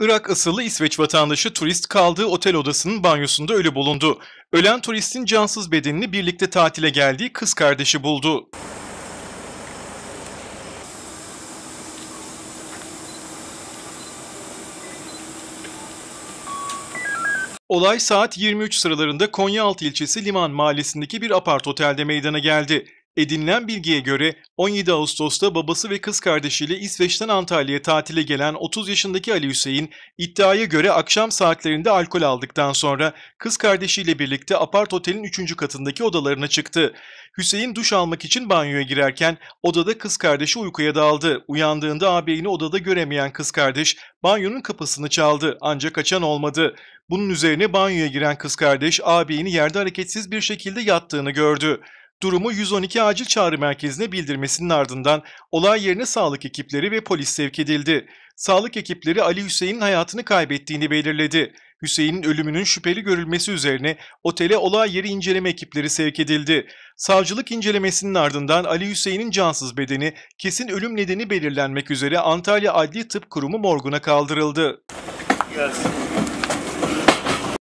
Irak asıllı İsveç vatandaşı turist kaldığı otel odasının banyosunda ölü bulundu. Ölen turistin cansız bedenini birlikte tatile geldiği kız kardeşi buldu. Olay saat 23 sıralarında Konyaaltı ilçesi Liman mahallesindeki bir apart otelde meydana geldi. Edinilen bilgiye göre 17 Ağustos'ta babası ve kız kardeşiyle İsveç'ten Antalya'ya tatile gelen 30 yaşındaki Ali Hüseyin iddiaya göre akşam saatlerinde alkol aldıktan sonra kız kardeşiyle birlikte apart otelin 3. katındaki odalarına çıktı. Hüseyin duş almak için banyoya girerken odada kız kardeşi uykuya daldı. Uyandığında ağabeyini odada göremeyen kız kardeş banyonun kapısını çaldı ancak kaçan olmadı. Bunun üzerine banyoya giren kız kardeş ağabeyini yerde hareketsiz bir şekilde yattığını gördü durumu 112 acil çağrı merkezine bildirmesinin ardından olay yerine sağlık ekipleri ve polis sevk edildi. Sağlık ekipleri Ali Hüseyin'in hayatını kaybettiğini belirledi. Hüseyin'in ölümünün şüpheli görülmesi üzerine otele olay yeri inceleme ekipleri sevk edildi. Savcılık incelemesinin ardından Ali Hüseyin'in cansız bedeni kesin ölüm nedeni belirlenmek üzere Antalya Adli Tıp Kurumu morguna kaldırıldı. Gelsin.